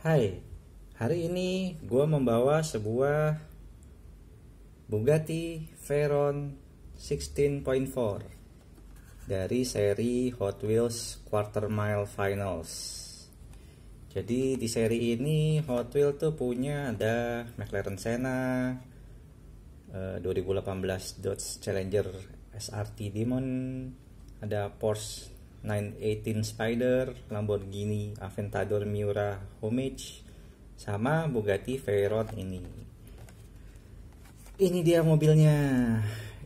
Hai, hari ini gue membawa sebuah Bugatti Veyron 16.4 dari seri Hot Wheels Quarter Mile Finals. Jadi di seri ini Hot Wheels tuh punya ada McLaren Senna, 2018 eh, Dodge Challenger SRT Demon, ada Porsche 918 Spider, Lamborghini Aventador Miura Homage, sama Bugatti Veyron ini. Ini dia mobilnya.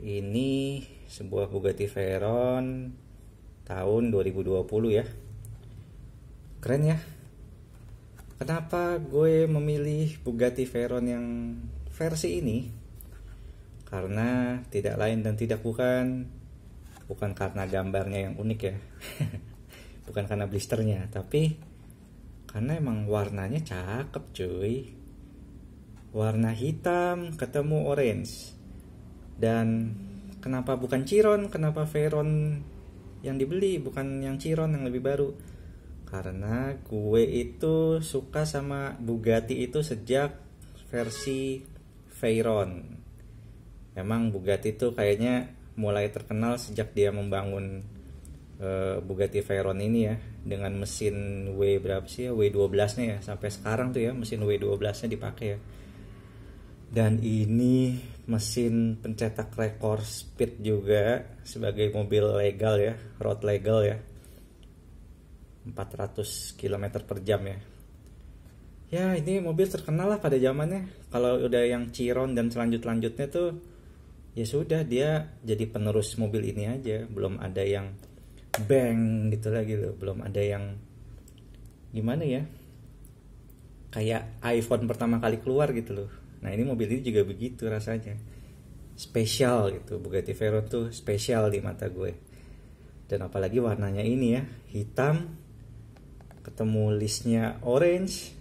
Ini sebuah Bugatti Veyron tahun 2020 ya. Keren ya. Kenapa gue memilih Bugatti Veyron yang versi ini? Karena tidak lain dan tidak bukan bukan karena gambarnya yang unik ya bukan karena blisternya tapi karena emang warnanya cakep cuy warna hitam ketemu orange dan kenapa bukan Ciron, kenapa Veron yang dibeli bukan yang Ciron yang lebih baru karena gue itu suka sama Bugatti itu sejak versi Veyron emang Bugatti itu kayaknya mulai terkenal sejak dia membangun uh, Bugatti Veyron ini ya dengan mesin W berapa sih ya W12-nya ya sampai sekarang tuh ya mesin W12-nya dipakai ya. Dan ini mesin pencetak rekor speed juga sebagai mobil legal ya, road legal ya. 400 km per jam ya. Ya ini mobil terkenal lah pada zamannya. Kalau udah yang Ciron dan selanjut-lanjutnya tuh ya sudah dia jadi penerus mobil ini aja belum ada yang bang gitu lagi gitu. loh belum ada yang gimana ya kayak iPhone pertama kali keluar gitu loh nah ini mobil ini juga begitu rasanya spesial gitu Bugatti Veyron tuh spesial di mata gue dan apalagi warnanya ini ya hitam ketemu listnya orange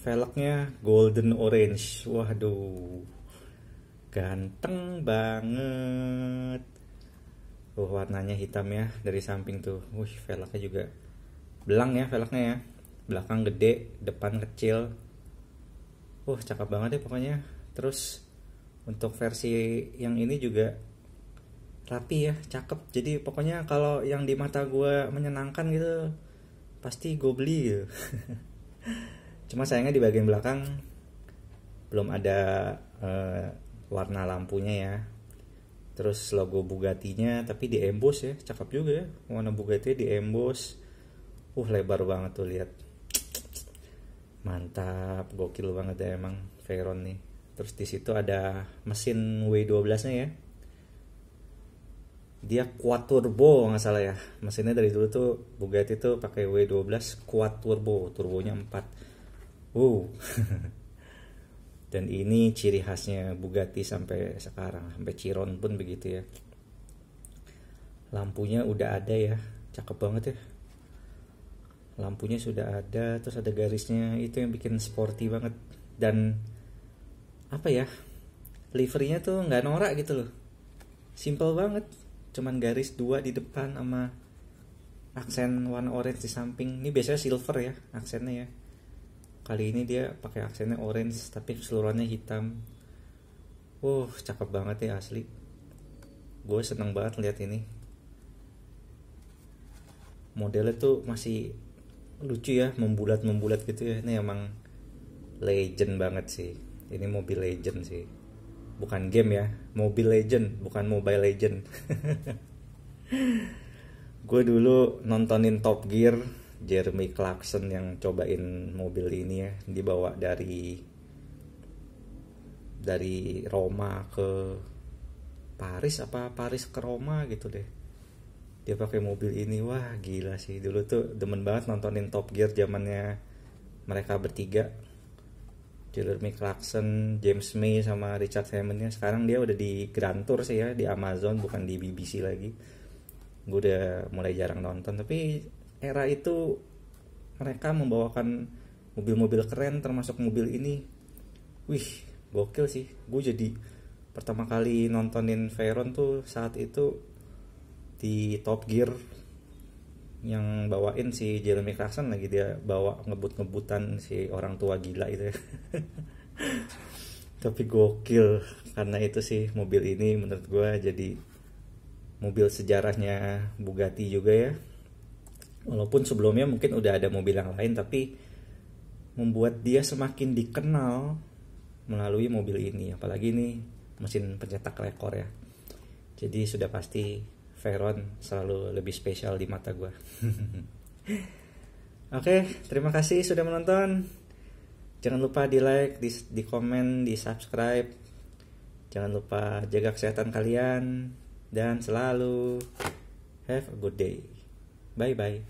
velgnya golden orange waduh ganteng banget uh warnanya hitam ya dari samping tuh wih velgnya juga belang ya velgnya ya belakang gede depan kecil uh cakep banget deh ya pokoknya terus untuk versi yang ini juga rapi ya cakep jadi pokoknya kalau yang di mata gue menyenangkan gitu pasti gue beli gitu cuma sayangnya di bagian belakang belum ada uh, warna lampunya ya terus logo bugatti tapi di emboss ya cakep juga ya warna Bugatti di emboss uh lebar banget tuh lihat mantap gokil banget ya emang Veyron nih terus di situ ada mesin W12 nya ya dia quad turbo nggak salah ya mesinnya dari dulu tuh Bugatti tuh pakai W12 quad turbo turbonya 4 wow dan ini ciri khasnya Bugatti sampai sekarang sampai Chiron pun begitu ya lampunya udah ada ya cakep banget ya lampunya sudah ada terus ada garisnya itu yang bikin sporty banget dan apa ya liverynya tuh nggak norak gitu loh simple banget cuman garis dua di depan sama aksen warna orange di samping ini biasanya silver ya aksennya ya kali ini dia pakai aksennya orange tapi keseluruhannya hitam uh cakep banget ya asli gue seneng banget lihat ini modelnya tuh masih lucu ya membulat membulat gitu ya ini emang legend banget sih ini mobil legend sih bukan game ya mobil legend bukan mobile legend gue dulu nontonin Top Gear Jeremy Clarkson yang cobain mobil ini ya dibawa dari dari Roma ke Paris apa Paris ke Roma gitu deh dia pakai mobil ini wah gila sih dulu tuh demen banget nontonin Top Gear zamannya mereka bertiga Jeremy Clarkson, James May sama Richard Hammondnya sekarang dia udah di Grand Tour sih ya di Amazon bukan di BBC lagi gue udah mulai jarang nonton tapi era itu mereka membawakan mobil-mobil keren termasuk mobil ini wih gokil sih gue jadi pertama kali nontonin Veyron tuh saat itu di Top Gear yang bawain si Jeremy Clarkson lagi dia bawa ngebut-ngebutan si orang tua gila itu ya. tapi gokil karena itu sih mobil ini menurut gue jadi mobil sejarahnya Bugatti juga ya walaupun sebelumnya mungkin udah ada mobil yang lain tapi membuat dia semakin dikenal melalui mobil ini apalagi ini mesin pencetak rekor ya jadi sudah pasti Veyron selalu lebih spesial di mata gue oke terima kasih sudah menonton jangan lupa di like di, di komen di subscribe jangan lupa jaga kesehatan kalian dan selalu have a good day Bye bye.